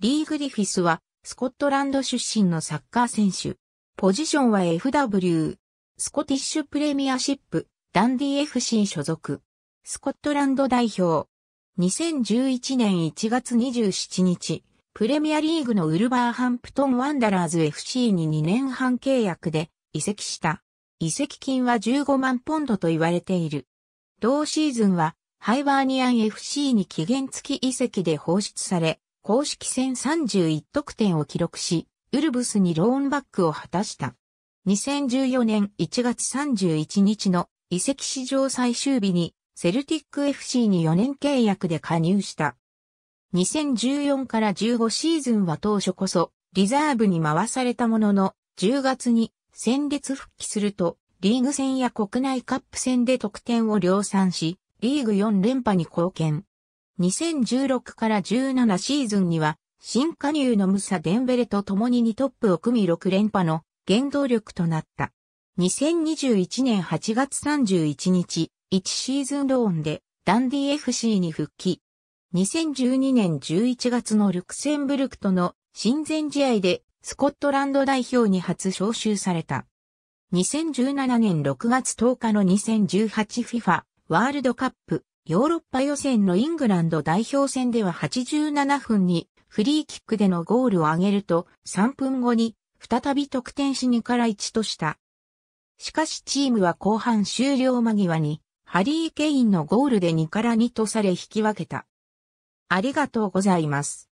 リー・グリフィスは、スコットランド出身のサッカー選手。ポジションは FW。スコティッシュプレミアシップ、ダンディ FC 所属。スコットランド代表。2011年1月27日、プレミアリーグのウルバーハンプトン・ワンダラーズ FC に2年半契約で移籍した。移籍金は15万ポンドと言われている。同シーズンは、ハイバーニアン FC に期限付き移籍で放出され、公式戦31得点を記録し、ウルブスにローンバックを果たした。2014年1月31日の移籍史上最終日にセルティック FC に4年契約で加入した。2014から15シーズンは当初こそリザーブに回されたものの10月に戦列復帰するとリーグ戦や国内カップ戦で得点を量産しリーグ4連覇に貢献。2016から17シーズンには、新加入のムサ・デンベレと共に2トップを組み6連覇の原動力となった。2021年8月31日、1シーズンローンでダンディ FC に復帰。2012年11月のルクセンブルクとの親善試合でスコットランド代表に初招集された。2017年6月10日の 2018FIFA ワールドカップヨーロッパ予選のイングランド代表戦では87分にフリーキックでのゴールを挙げると3分後に再び得点し2から1とした。しかしチームは後半終了間際にハリー・ケインのゴールで2から2とされ引き分けた。ありがとうございます。